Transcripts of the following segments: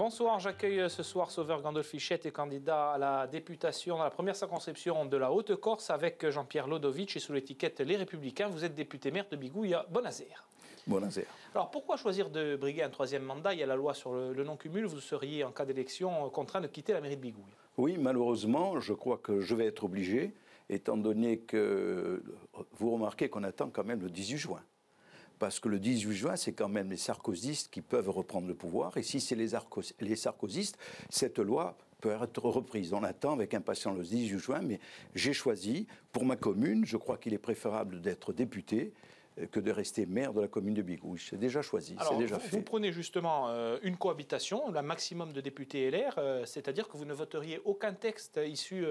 Bonsoir, j'accueille euh, ce soir Sauveur Gandolfichette, et candidat à la députation dans la première circonscription de la Haute-Corse avec euh, Jean-Pierre Lodovic et sous l'étiquette Les Républicains. Vous êtes député maire de Bigouille Bonazère. Bonazère. Alors pourquoi choisir de briguer un troisième mandat Il y a la loi sur le, le non-cumul, vous seriez en cas d'élection euh, contraint de quitter la mairie de Bigouille. Oui, malheureusement, je crois que je vais être obligé, étant donné que vous remarquez qu'on attend quand même le 18 juin parce que le 18 juin, c'est quand même les sarkozystes qui peuvent reprendre le pouvoir, et si c'est les, les sarkozystes, cette loi peut être reprise. On attend avec impatience le 18 juin, mais j'ai choisi, pour ma commune, je crois qu'il est préférable d'être député euh, que de rester maire de la commune de Bigouche. C'est déjà choisi, c'est déjà vous, fait. Vous prenez justement euh, une cohabitation, un maximum de députés LR, euh, c'est-à-dire que vous ne voteriez aucun texte issu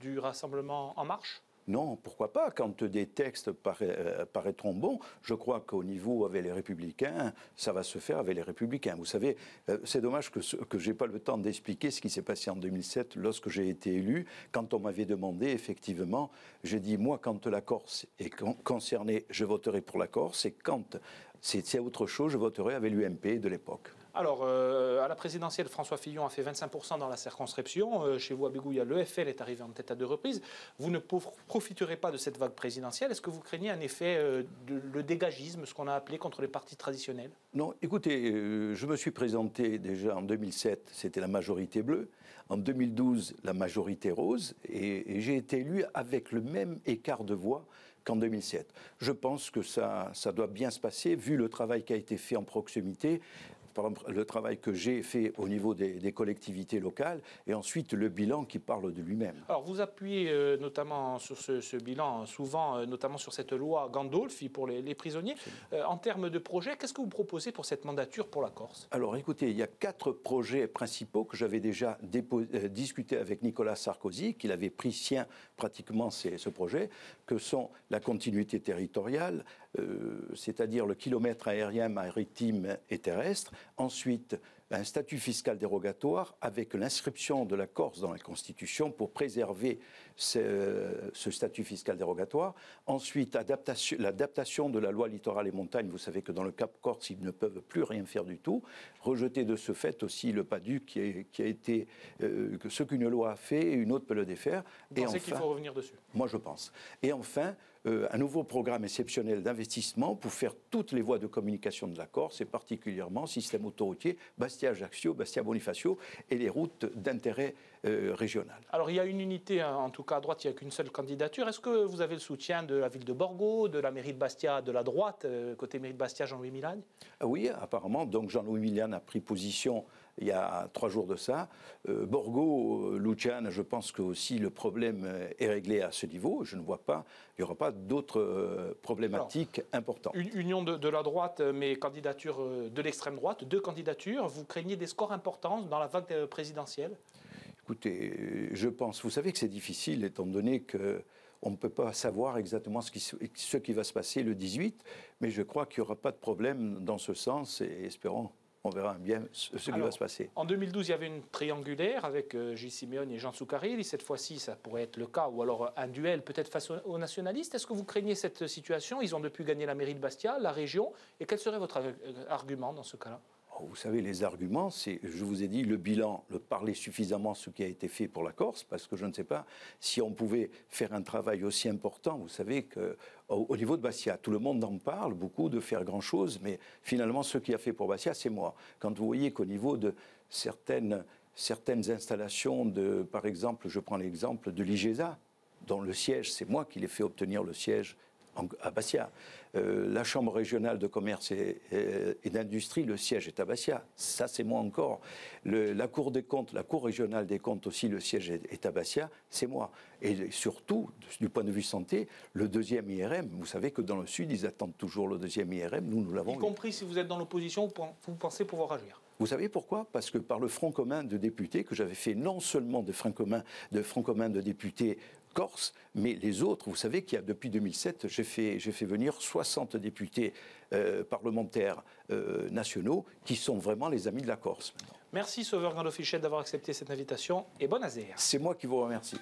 du Rassemblement En Marche non, pourquoi pas Quand des textes euh, paraîtront bons, je crois qu'au niveau avec les républicains, ça va se faire avec les républicains. Vous savez, euh, c'est dommage que je n'ai pas le temps d'expliquer ce qui s'est passé en 2007 lorsque j'ai été élu. Quand on m'avait demandé, effectivement, j'ai dit, moi, quand la Corse est concernée, je voterai pour la Corse, et quand c'est autre chose, je voterai avec l'UMP de l'époque. Alors, euh, à la présidentielle, François Fillon a fait 25% dans la circonscription. Euh, chez vous, à Bégouya, le FL est arrivé en tête à deux reprises. Vous ne profiterez pas de cette vague présidentielle. Est-ce que vous craignez un effet euh, de le dégagisme, ce qu'on a appelé contre les partis traditionnels Non, écoutez, je me suis présenté déjà en 2007, c'était la majorité bleue. En 2012, la majorité rose. et, j'ai été élu avec le même écart de voix qu'en 2007. Je pense que ça doit bien se passer, vu le travail qui a été fait en proximité par exemple, le travail que j'ai fait au niveau des, collectivités locales, et ensuite le bilan qui parle de lui-même. Alors, vous appuyez euh, notamment sur ce, bilan, euh, souvent, euh, notamment sur cette loi Gandolfi pour les, prisonniers. en termes de projet, qu'est-ce que vous proposez pour cette mandature pour la Corse Alors, écoutez, il y a quatre projets principaux que j'avais déjà discuté avec Nicolas Sarkozy, qu'il avait pris sien pratiquement ce projet, que sont la continuité territoriale, c'est-à-dire le kilomètre aérien, maritime et terrestre, Ensuite, un statut fiscal dérogatoire avec l'inscription de la Corse dans la Constitution pour préserver ce, statut fiscal dérogatoire. Ensuite, l'adaptation de la loi littorale et montagne. Vous savez que dans le Cap Corse, ils ne peuvent plus rien faire du tout. Rejeter de ce fait aussi le PADU qui, qui a été euh, ce qu'une loi a fait et une autre peut le défaire. qu'il faut revenir dessus Moi, je pense. Et enfin, euh, un nouveau programme exceptionnel d'investissement pour faire toutes les voies de communication de la Corse, et particulièrement système autoroutier, Bastia-Ajaccio, Bastia-Bonifacio, et les routes d'intérêt euh, régional. Alors il y a une unité, hein, en tout cas à droite, il n'y a qu'une seule candidature. Est-ce que vous avez le soutien de la ville de Borgo, de la mairie de Bastia, de la droite, euh, côté mairie de Bastia, Jean-Louis Milan ah Oui, apparemment. Donc Jean-Louis Milan a pris position il y a trois jours de ça. Euh, Borgo, euh, Lucian, je pense que aussi le problème euh, est réglé à ce niveau. Je ne vois pas, il n'y aura pas d'autres problématiques importantes. Une union de, la droite, mais candidature de l'extrême droite, deux candidatures. Vous craignez des scores importants dans la vague présidentielle Écoutez, je pense, vous savez que c'est difficile étant donné que on ne peut pas savoir exactement ce qui, ce qui, va se passer le 18, mais je crois qu'il n'y aura pas de problème dans ce sens et espérons on verra bien ce, qui va se passer. En 2012, il y avait une triangulaire avec euh, Gilles Simeone et Jean et Cette fois-ci, ça pourrait être le cas, ou alors euh, un duel peut-être face aux nationalistes. Est-ce que vous craignez cette situation Ils ont depuis gagné la mairie de Bastia, la région. Et quel serait votre euh, argument dans ce cas-là Oh, vous savez, les arguments, c'est, je vous ai dit, le bilan, le parler suffisamment ce qui a été fait pour la Corse, parce que je ne sais pas si on pouvait faire un travail aussi important. Vous savez qu'au niveau de Bastia, tout le monde en parle beaucoup de faire grand chose, mais finalement, ce qui a fait pour Bastia, c'est moi. Quand vous voyez qu'au niveau de certaines installations de, par exemple, je prends l'exemple de l'IGESA, dont le siège, c'est moi qui l'ai fait obtenir le siège à Bastia. Euh, la Chambre régionale de commerce et, d'industrie, le siège est à Bastia. Ça, c'est moi encore. la Cour des comptes, la Cour régionale des comptes aussi, le siège est, à Bastia, c'est moi. Et surtout, du point de vue santé, le deuxième IRM, vous savez que dans le Sud, ils attendent toujours le deuxième IRM, nous, nous l'avons. Y compris si vous êtes dans l'opposition, vous pensez pouvoir agir vous savez pourquoi Parce que par le front commun de députés, que j'avais fait non seulement de front commun de, front commun de députés Corse, mais les autres, vous savez qu'il y a depuis 2007, j'ai fait, fait, venir 60 députés euh, parlementaires euh, nationaux qui sont vraiment les amis de la Corse. Merci Sauveur Grand-Officiel d'avoir accepté cette invitation et bon azer. C'est moi qui vous remercie.